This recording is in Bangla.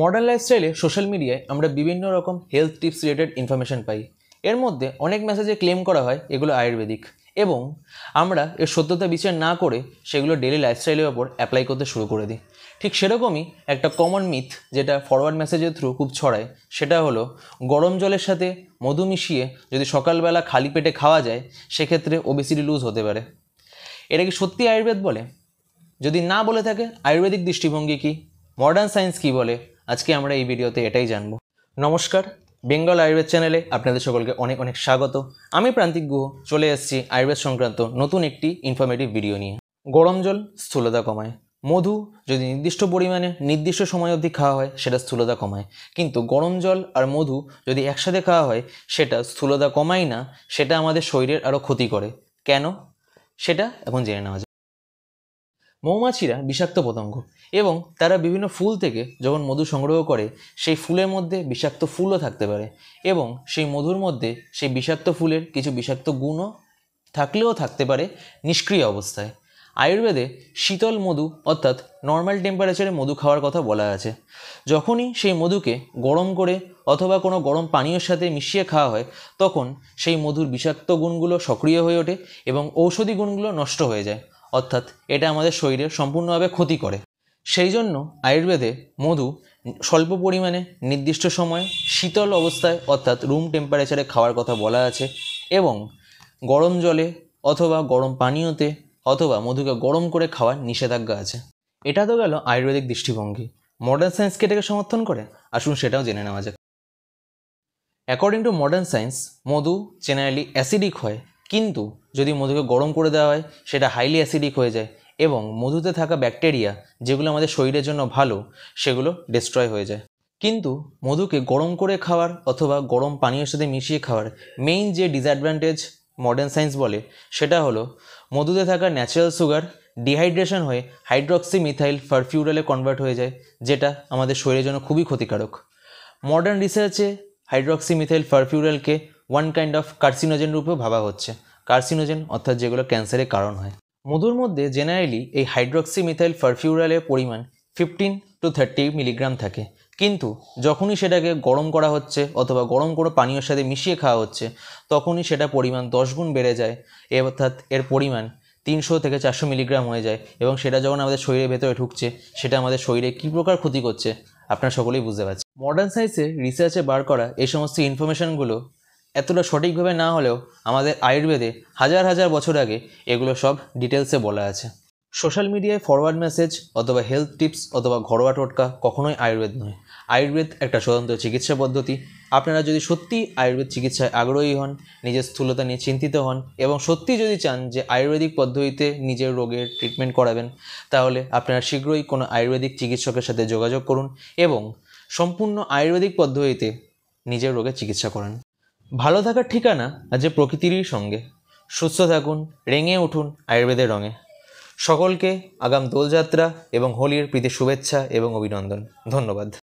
মডার্ন লাইফস্টাইলে সোশ্যাল মিডিয়ায় আমরা বিভিন্ন রকম হেলথ টিপস রিলেটেড ইনফরমেশান পাই এর মধ্যে অনেক মেসেজে ক্লেম করা হয় এগুলো আয়ুর্বেদিক এবং আমরা এর সত্যতা বিচার না করে সেগুলো ডেলি লাইফস্টাইলের ওপর অ্যাপ্লাই করতে শুরু করে দিই ঠিক সেরকমই একটা কমন মিথ যেটা ফরওয়ার্ড মেসেজের থ্রু খুব ছড়ায় সেটা হলো গরম জলের সাথে মধু মিশিয়ে যদি সকালবেলা খালি পেটে খাওয়া যায় সেক্ষেত্রে ওবেসিটি লুজ হতে পারে এটা কি সত্যি আয়ুর্বেদ বলে যদি না বলে থাকে আয়ুর্বেদিক দৃষ্টিভঙ্গি কী মডার্ন সায়েন্স কী বলে আজকে আমরা এই ভিডিওতে এটাই জানব নমস্কার বেঙ্গল আয়ুর্বেদ চ্যানেলে আপনাদের সকলকে অনেক অনেক স্বাগত আমি প্রান্তিক গুহ চলে এসেছি আয়ুর্বেদ সংক্রান্ত নতুন একটি ইনফরমেটিভ ভিডিও নিয়ে গরম জল স্থূলতা কমায় মধু যদি নির্দিষ্ট পরিমাণে নির্দিষ্ট সময় অবধি খাওয়া হয় সেটা স্থূলতা কমায় কিন্তু গরম জল আর মধু যদি একসাথে খাওয়া হয় সেটা স্থূলতা কমায় না সেটা আমাদের শরীরের আরও ক্ষতি করে কেন সেটা এখন জেনে নেওয়া যায় মৌমাছিরা বিষাক্ত পতঙ্গ এবং তারা বিভিন্ন ফুল থেকে যখন মধু সংগ্রহ করে সেই ফুলের মধ্যে বিষাক্ত ফুলও থাকতে পারে এবং সেই মধুর মধ্যে সেই বিষাক্ত ফুলের কিছু বিষাক্ত গুণও থাকলেও থাকতে পারে নিষ্ক্রিয় অবস্থায় আয়ুর্বেদে শীতল মধু অর্থাৎ নর্মাল টেম্পারেচারে মধু খাওয়ার কথা বলা আছে যখনই সেই মধুকে গরম করে অথবা কোনো গরম পানীয়র সাথে মিশিয়ে খাওয়া হয় তখন সেই মধুর বিষাক্ত গুণগুলো সক্রিয় হয়ে ওঠে এবং ঔষধি গুণগুলো নষ্ট হয়ে যায় অর্থাৎ এটা আমাদের শরীরে সম্পূর্ণভাবে ক্ষতি করে সেই জন্য আয়ুর্বেদে মধু স্বল্প পরিমাণে নির্দিষ্ট সময়ে শীতল অবস্থায় অর্থাৎ রুম টেম্পারেচারে খাওয়ার কথা বলা আছে এবং গরম জলে অথবা গরম পানীয়তে অথবা মধুকে গরম করে খাওয়ার নিষেধাজ্ঞা আছে এটা তো গেল আয়ুর্বেদিক দৃষ্টিভঙ্গি মডার্ন সায়েন্স কে এটাকে সমর্থন করে আসুন সেটাও জেনে নেওয়া যাক অ্যাকর্ডিং টু মডার্ন সায়েন্স মধু জেনারেলি অ্যাসিডিক হয় কিন্তু যদি মধুকে গরম করে দেওয়া হয় সেটা হাইলি অ্যাসিডিক হয়ে যায় এবং মধুতে থাকা ব্যাকটেরিয়া যেগুলো আমাদের শরীরের জন্য ভালো সেগুলো ডিস্ট্রয় হয়ে যায় কিন্তু মধুকে গরম করে খাওয়ার অথবা গরম পানীয়ের সাথে মিশিয়ে খাওয়ার মেইন যে ডিসঅ্যাডভান্টেজ মডার্ন সায়েন্স বলে সেটা হলো মধুতে থাকা ন্যাচারাল সুগার ডিহাইড্রেশন হয়ে হাইড্রক্সি মিথাইল ফারফিউরালে কনভার্ট হয়ে যায় যেটা আমাদের শরীরের জন্য খুবই ক্ষতিকারক মডার্ন রিসার্চে হাইড্রক্সি মিথাইল ফারফিউরালকে ওয়ান কাইন্ড অফ কার্সিনোজেন রূপেও ভাবা হচ্ছে কার্সিনোজেন অর্থাৎ যেগুলো ক্যান্সারের কারণ হয় মধুর মধ্যে জেনারেলি এই হাইড্রক্সি মিথাইল ফারফিউরালের পরিমাণ ফিফটিন টু থার্টি মিলিগ্রাম থাকে কিন্তু যখনই সেটাকে গরম করা হচ্ছে অথবা গরম কোনো পানীয়র সাথে মিশিয়ে খাওয়া হচ্ছে তখনই সেটা পরিমাণ দশ গুণ বেড়ে যায় এ অর্থাৎ এর পরিমাণ তিনশো থেকে চারশো মিলিগ্রাম হয়ে যায় এবং সেটা যখন আমাদের শরীরের ভেতরে ঢুকছে সেটা আমাদের শরীরে কী প্রকার ক্ষতি করছে আপনারা সকলেই বুঝতে পারছেন মডার্ন সায়েন্সে রিসার্চে বার করা এই সমস্ত ইনফরমেশানগুলো এতটা সঠিকভাবে না হলেও আমাদের আয়ুর্বেদে হাজার হাজার বছর আগে এগুলো সব ডিটেলসে বলা আছে সোশ্যাল মিডিয়ায় ফরওয়ার্ড মেসেজ অথবা হেলথ টিপস অথবা ঘরোয়া টোটকা কখনোই আয়ুর্বেদ নয় আয়ুর্বেদ একটা স্বতন্ত্র চিকিৎসা পদ্ধতি আপনারা যদি সত্যি আয়ুর্বেদ চিকিৎসায় আগ্রহী হন নিজের স্থূলতা নিয়ে চিন্তিত হন এবং সত্যি যদি চান যে আয়ুর্বেদিক পদ্ধতিতে নিজের রোগের ট্রিটমেন্ট করাবেন তাহলে আপনারা শীঘ্রই কোনো আয়ুর্বেদিক চিকিৎসকের সাথে যোগাযোগ করুন এবং সম্পূর্ণ আয়ুর্বেদিক পদ্ধতিতে নিজের রোগের চিকিৎসা করেন ভালো থাকার ঠিকানা আজ প্রকৃতিরই সঙ্গে সুস্থ থাকুন রেঙে উঠুন আয়ুর্বেদের রঙে সকলকে আগাম দোলযাত্রা এবং হোলির প্রীতি শুভেচ্ছা এবং অভিনন্দন ধন্যবাদ